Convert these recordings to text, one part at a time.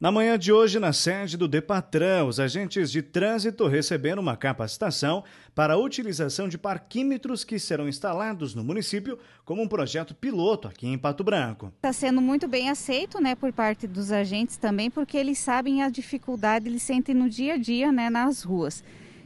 Na manhã de hoje, na sede do Depatran, os agentes de trânsito receberam uma capacitação para a utilização de parquímetros que serão instalados no município como um projeto piloto aqui em Pato Branco. Está sendo muito bem aceito né, por parte dos agentes também, porque eles sabem a dificuldade, eles sentem no dia a dia né, nas ruas.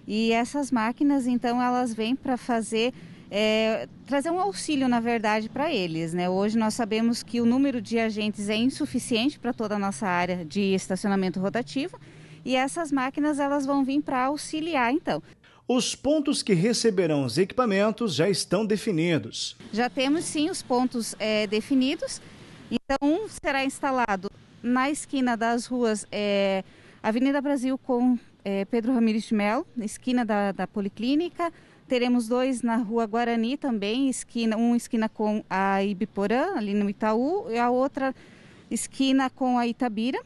E essas máquinas, então, elas vêm para fazer é, trazer um auxílio, na verdade, para eles. Né? Hoje nós sabemos que o número de agentes é insuficiente para toda a nossa área de estacionamento rotativo e essas máquinas elas vão vir para auxiliar, então. Os pontos que receberão os equipamentos já estão definidos. Já temos sim os pontos é, definidos. Então, um será instalado na esquina das ruas é, Avenida Brasil com é, Pedro Ramirez de Melo, esquina da, da Policlínica, teremos dois na Rua Guarani também, esquina, um esquina com a Ibiporã, ali no Itaú, e a outra esquina com a Itabira.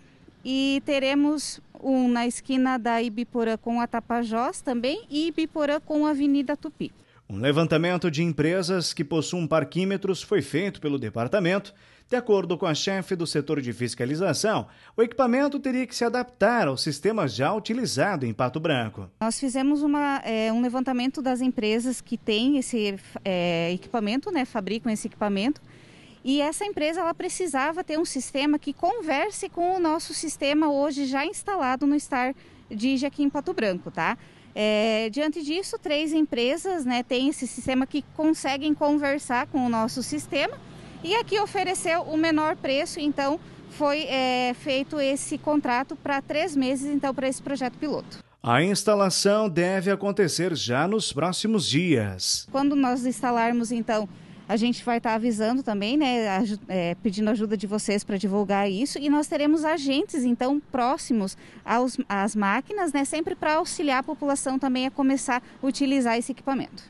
E teremos um na esquina da Ibiporã com a Tapajós também e Ibiporã com a Avenida Tupi. Um levantamento de empresas que possuem parquímetros foi feito pelo departamento. De acordo com a chefe do setor de fiscalização, o equipamento teria que se adaptar ao sistema já utilizado em Pato Branco. Nós fizemos uma, é, um levantamento das empresas que têm esse é, equipamento, né, fabricam esse equipamento, e essa empresa ela precisava ter um sistema que converse com o nosso sistema hoje já instalado no STAR DIG aqui em Pato Branco, tá? É, diante disso, três empresas né, têm esse sistema que conseguem conversar com o nosso sistema e aqui ofereceu o menor preço, então foi é, feito esse contrato para três meses, então, para esse projeto piloto. A instalação deve acontecer já nos próximos dias. Quando nós instalarmos, então, a gente vai estar tá avisando também, né, é, pedindo ajuda de vocês para divulgar isso. E nós teremos agentes, então, próximos aos, às máquinas, né, sempre para auxiliar a população também a começar a utilizar esse equipamento.